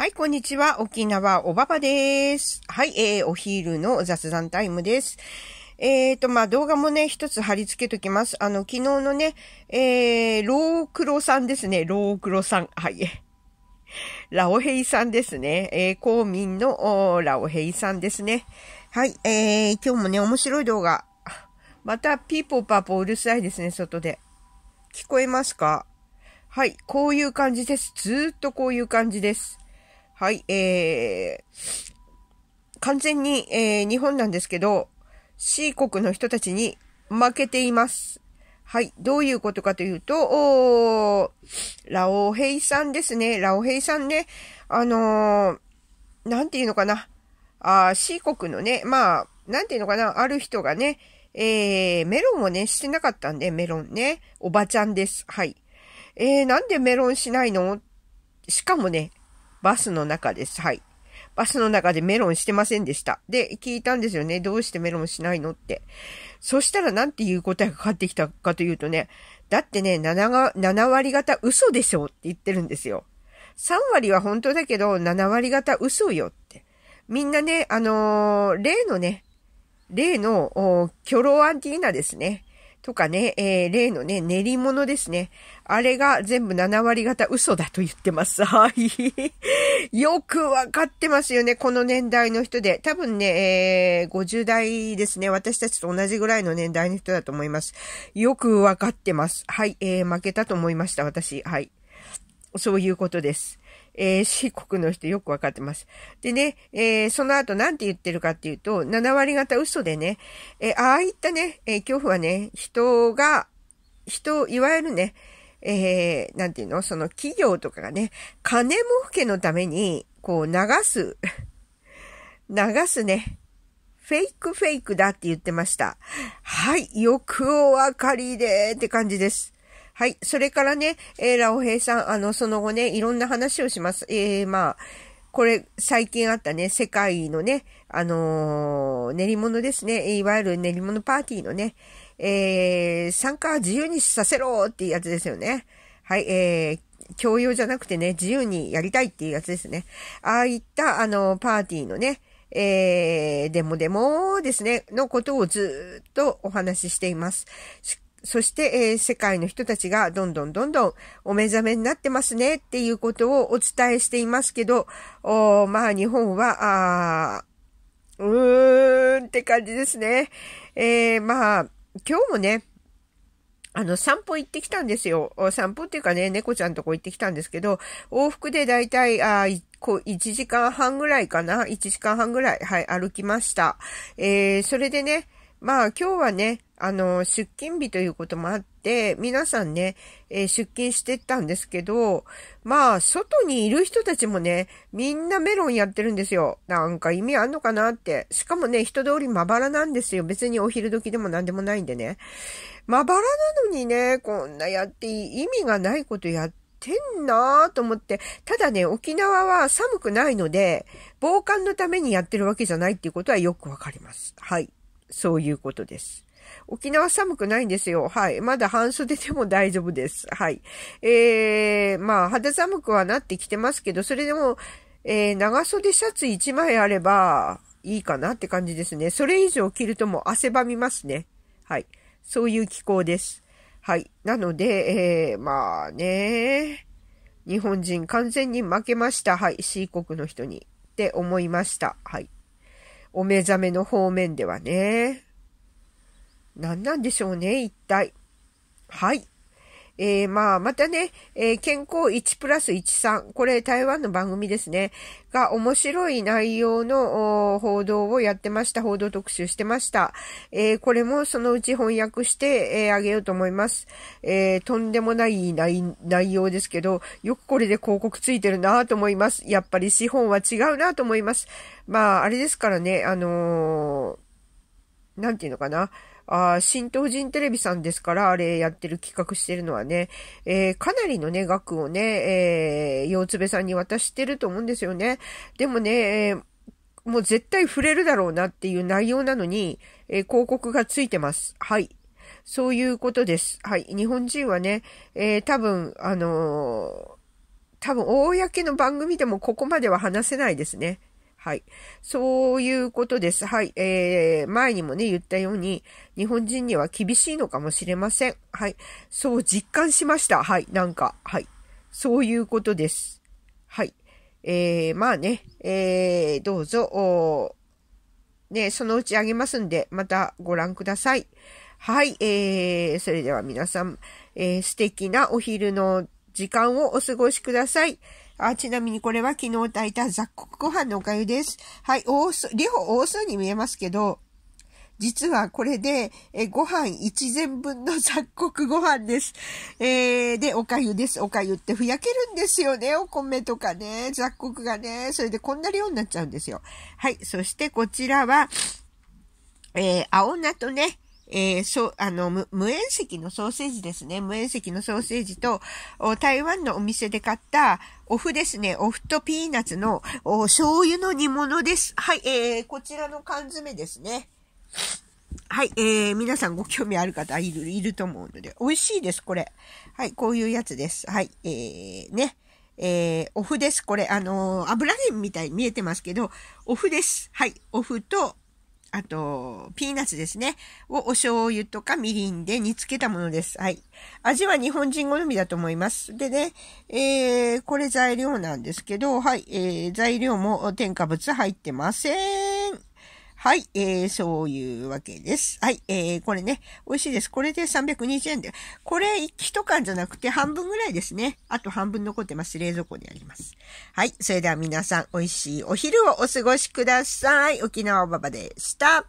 はい、こんにちは。沖縄おばばです。はい、えー、お昼の雑談タイムです。えっ、ー、と、まあ、動画もね、一つ貼り付けときます。あの、昨日のね、えー、ロークロさんですね。ロークロさん。はい。ラオヘイさんですね。えー、公民のラオヘイさんですね。はい、えー、今日もね、面白い動画。また、ピーポーパーポーうるさいですね、外で。聞こえますかはい、こういう感じです。ずーっとこういう感じです。はい、えー、完全に、えー、日本なんですけど、C 国の人たちに負けています。はい。どういうことかというと、おラオヘイさんですね。ラオヘイさんね。あのー、なんていうのかな。あ C 国のね、まあ、なんていうのかな。ある人がね、えー、メロンをね、してなかったんで、メロンね。おばちゃんです。はい。えー、なんでメロンしないのしかもね、バスの中です。はい。バスの中でメロンしてませんでした。で、聞いたんですよね。どうしてメロンしないのって。そしたらなんていう答えが返ってきたかというとね、だってね、7, が7割方嘘でしょって言ってるんですよ。3割は本当だけど、7割方嘘よって。みんなね、あのー、例のね、例の、キョロアンティーナですね。とかね、えー、例のね、練り物ですね。あれが全部7割方嘘だと言ってます。はい。よくわかってますよね、この年代の人で。多分ね、えー、50代ですね。私たちと同じぐらいの年代の人だと思います。よくわかってます。はい、えー、負けたと思いました、私。はい。そういうことです。えー、四国の人よくわかってます。でね、えー、その後なんて言ってるかっていうと、7割方嘘でね、えー、ああいったね、え恐怖はね、人が、人、いわゆるね、えー、なんていうのその企業とかがね、金儲けのために、こう流す、流すね、フェイクフェイクだって言ってました。はい、よくお分かりでって感じです。はい。それからね、えー、ラオヘイさん、あの、その後ね、いろんな話をします。えー、まあ、これ、最近あったね、世界のね、あのー、練り物ですね。いわゆる練り物パーティーのね、えー、参加自由にさせろっていうやつですよね。はい、えー、教養じゃなくてね、自由にやりたいっていうやつですね。ああいった、あの、パーティーのね、えー、デモデモですね、のことをずっとお話ししています。しそして、えー、世界の人たちがどんどんどんどんお目覚めになってますねっていうことをお伝えしていますけど、おまあ日本は、あうーんって感じですね。えー、まあ、今日もね、あの、散歩行ってきたんですよ。散歩っていうかね、猫ちゃんとこ行ってきたんですけど、往復でだいたい、あこう、1時間半ぐらいかな ?1 時間半ぐらい、はい、歩きました。えー、それでね、まあ今日はね、あの、出勤日ということもあって、皆さんね、えー、出勤してったんですけど、まあ外にいる人たちもね、みんなメロンやってるんですよ。なんか意味あんのかなって。しかもね、人通りまばらなんですよ。別にお昼時でも何でもないんでね。まばらなのにね、こんなやって意味がないことやって、てんなーと思って、ただね、沖縄は寒くないので、防寒のためにやってるわけじゃないっていうことはよくわかります。はい。そういうことです。沖縄寒くないんですよ。はい。まだ半袖でも大丈夫です。はい。えー、まあ、肌寒くはなってきてますけど、それでも、えー、長袖シャツ1枚あればいいかなって感じですね。それ以上着るともう汗ばみますね。はい。そういう気候です。はい。なので、えー、まあね、日本人完全に負けました。はい。C 国の人に。って思いました。はい。お目覚めの方面ではね。何なんでしょうね、一体。はい。えー、まあ、またね、えー、健康1プラス13、これ台湾の番組ですね、が面白い内容の報道をやってました、報道特集してました。えー、これもそのうち翻訳して、えー、あげようと思います。えー、とんでもない内容ですけど、よくこれで広告ついてるなと思います。やっぱり資本は違うなと思います。まあ、あれですからね、あのー、なんていうのかな。あ新東人テレビさんですから、あれやってる企画してるのはね、えー、かなりのね、額をね、えー、つべさんに渡してると思うんですよね。でもね、えーもう絶対触れるだろうなっていう内容なのに、えー、広告がついてます。はい。そういうことです。はい。日本人はね、えー、多分、あのー、多分、公の番組でもここまでは話せないですね。はい。そういうことです。はい。えー、前にもね、言ったように、日本人には厳しいのかもしれません。はい。そう実感しました。はい。なんか、はい。そういうことです。はい。えー、まあね、えー、どうぞ、おね、そのうちあげますんで、またご覧ください。はい。えー、それでは皆さん、えー、素敵なお昼の時間をお過ごしください。あ、ちなみにこれは昨日炊いた雑穀ご飯のおかゆです。はい、多す、両方多うに見えますけど、実はこれで、えご飯1膳分の雑穀ご飯です。えー、で、おかゆです。おかゆってふやけるんですよね。お米とかね、雑穀がね。それでこんな量になっちゃうんですよ。はい。そしてこちらは、えー、青菜とね、えー、そあの無、縁塩石のソーセージですね。無塩石のソーセージと、台湾のお店で買った、お麩ですね。お麩とピーナッツの、醤油の煮物です。はい、えー、こちらの缶詰ですね。はい、えー、皆さんご興味ある方いる、いると思うので、美味しいです、これ。はい、こういうやつです。はい、えー、ね。えー、お麩です。これ、あのー、油麺みたいに見えてますけど、お麩です。はい。お麩と、あと、ピーナッツですね。をお醤油とかみりんで煮つけたものです。はい。味は日本人好みだと思います。でね、えー、これ材料なんですけど、はい、えー、材料も添加物入ってません。はい、えー、そういうわけです。はい、えー、これね、美味しいです。これで320円で。これ1缶じゃなくて半分ぐらいですね。あと半分残ってます。冷蔵庫であります。はい、それでは皆さん、美味しいお昼をお過ごしください。沖縄ばばでした。